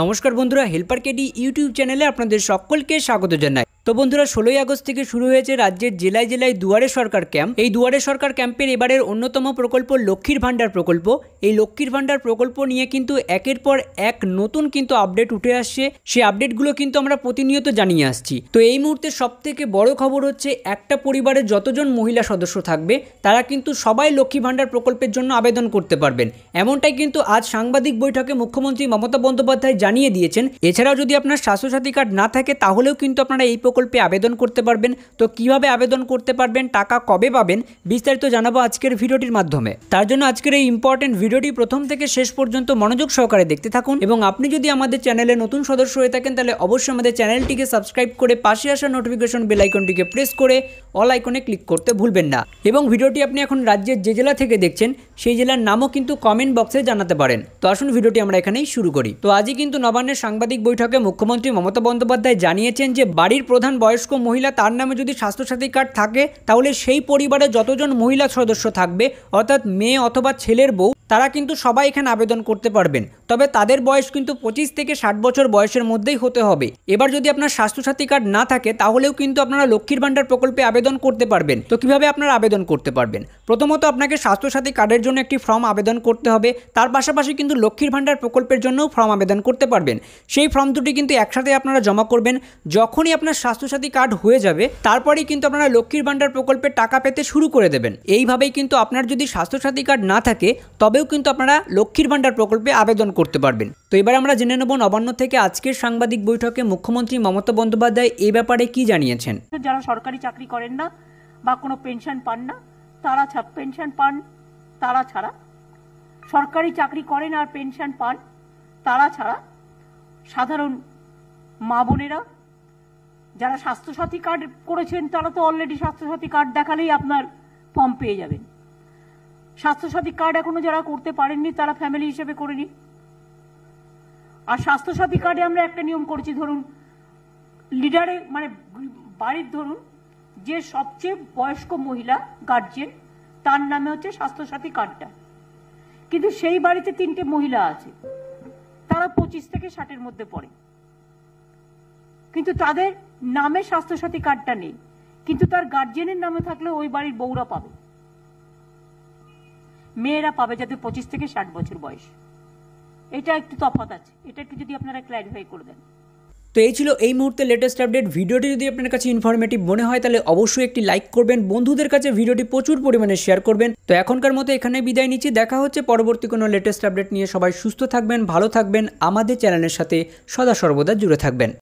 নমস্কার বন্ধুরা helper KD YouTube চ্যানেলে আপনাদের সকলকে স্বাগত জানাই তো বন্ধুরা ষোলোই আগস্ট থেকে শুরু হয়েছে রাজ্যের জেলায় জেলায় দুয়ারে সরকার ক্যাম্প এই দুয়ারে সরকার ক্যাম্পের এবারের অন্যতম প্রকল্প লক্ষ্মীর ভাণ্ডার প্রকল্প এই লক্ষ্মীর ভাণ্ডার প্রকল্প নিয়ে কিন্তু একের পর এক নতুন কিন্তু আপডেট উঠে আসছে সেই আপডেটগুলো কিন্তু আমরা প্রতিনিয়ত জানিয়ে আসছি তো এই মুহূর্তে সব থেকে বড় খবর হচ্ছে একটা পরিবারের যতজন মহিলা সদস্য থাকবে তারা কিন্তু সবাই লক্ষ্মী ভাণ্ডার প্রকল্পের জন্য আবেদন করতে পারবেন এমনটাই কিন্তু আজ সাংবাদিক বৈঠকে মুখ্যমন্ত্রী মমতা বন্দ্যোপাধ্যায় জানিয়ে দিয়েছেন এছাড়াও যদি আপনার স্বাস্থ্যসাথী কার্ড না থাকে তাহলেও কিন্তু আপনারা এই প্রকল্প প্রকল্পে আবেদন করতে পারবেন তো কিভাবে আবেদন করতে পারবেন টাকা কবে পাবেন বিস্তারিত জানাবো আজকের ভিডিওটির মাধ্যমে তার জন্য আজকের এই ইম্পর্টেন্ট ভিডিওটি প্রথম থেকে শেষ পর্যন্ত মনোযোগ সহকারে দেখতে থাকুন এবং আপনি যদি আমাদের চ্যানেলে নতুন সদস্য হয়ে থাকেন তাহলে অবশ্যই আমাদের চ্যানেলটিকে সাবস্ক্রাইব করে পাশে আসা নোটিফিকেশন বেল আইকনটিকে প্রেস করে অল আইকনে ক্লিক করতে ভুলবেন না এবং ভিডিওটি আপনি এখন রাজ্যের যে জেলা থেকে দেখছেন সেই জেলার নামও কিন্তু কমেন্ট বক্সে জানাতে পারেন তো আসুন ভিডিওটি আমরা এখানেই শুরু করি তো আজই কিন্তু নবান্নের সাংবাদিক বৈঠকে মুখ্যমন্ত্রী মমতা বন্দ্যোপাধ্যায় জানিয়েছেন যে বাড়ির প্রধান প্রধান বয়স্ক মহিলা তার নামে যদি স্বাস্থ্যসাথী কার্ড থাকে তাহলে সেই পরিবারে যতজন মহিলা সদস্য থাকবে অর্থাৎ মেয়ে অথবা ছেলের বউ তারা কিন্তু সবাই এখানে আবেদন করতে পারবেন তবে তাদের বয়স কিন্তু পঁচিশ থেকে ষাট বছর বয়সের মধ্যেই হতে হবে এবার যদি আপনার স্বাস্থ্যসাথী কার্ড না থাকে তাহলেও কিন্তু আপনারা লক্ষ্মীর ভাণ্ডার প্রকল্পে আবেদন করতে পারবেন তো কীভাবে আপনারা আবেদন করতে পারবেন প্রথমত আপনাকে স্বাস্থ্যসাথী কার্ডের জন্য একটি ফর্ম আবেদন করতে হবে তার পাশাপাশি কিন্তু লক্ষ্মীর ভাণ্ডার প্রকল্পের জন্যও ফর্ম আবেদন করতে পারবেন সেই ফর্ম দুটি কিন্তু একসাথে আপনারা জমা করবেন যখনই আপনার স্বাস্থ্যসাথী কার্ড হয়ে যাবে তারপরেই কিন্তু আপনারা লক্ষ্মীর ভাণ্ডার প্রকল্পের টাকা পেতে শুরু করে দেবেন এইভাবেই কিন্তু আপনার যদি স্বাস্থ্যসাথী কার্ড না থাকে তবেও কিন্তু আপনারা লক্ষ্মীর ভাণ্ডার প্রকল্পে আবেদন করতে পারবেন তো এবার আমরা জেনে নেব নবান্ন থেকে আজকের সাংবাদিক বৈঠকে মুখ্যমন্ত্রী মমতা বন্দ্যোপাধ্যায় এ ব্যাপারে কি জানিয়েছেন যারা সরকারি চাকরি করেন না বা কোনো পেনশন পান না তারা পেনশন পান তারা ছাড়া সরকারি চাকরি করেন আর পেনশন পান তারা ছাড়া সাধারণ মা বোনেরা যারা স্বাস্থ্যসাথী কার্ড করেছেন তারা তো অলরেডি স্বাস্থ্যসাথী কার্ড দেখালেই আপনার ফর্ম পেয়ে যাবেন স্বাস্থ্যসাথী কার্ড এখনো যারা করতে পারেননি তারা ফ্যামিলি হিসেবে করে নিন আর স্বাস্থ্যসাথী কার্ডে আমরা একটা নিয়ম করেছি ধরুন লিডারে মানে বাড়ির ধরুন যে সবচেয়ে বয়স্ক মহিলা গার্জেন তার নামে হচ্ছে স্বাস্থ্যসাথী কার্ডটা কিন্তু সেই বাড়িতে তিনটে মহিলা আছে তারা পঁচিশ থেকে ষাটের মধ্যে পড়ে কিন্তু তাদের নামে স্বাস্থ্যসাথী কার্ডটা নেই কিন্তু তার গার্জেনের নামে থাকলে ওই বাড়ির বউরা পাবে মেয়েরা পাবে যাদের পঁচিশ থেকে ষাট বছর বয়স এটা একটু তফাত আছে এটা একটু যদি আপনারা ক্ল্যারিফাই করে দেন তো এই ছিল এই মুহূর্তে লেটেস্ট আপডেট ভিডিওটি যদি আপনার কাছে ইনফরমেটিভ মনে হয় তাহলে অবশ্যই একটি লাইক করবেন বন্ধুদের কাছে ভিডিওটি প্রচুর পরিমাণে শেয়ার করবেন তো এখনকার মতো এখানে বিদায় নিচ্ছি দেখা হচ্ছে পরবর্তী কোনো লেটেস্ট আপডেট নিয়ে সবাই সুস্থ থাকবেন ভালো থাকবেন আমাদের চ্যানেলের সাথে সদা সর্বদা জুড়ে থাকবেন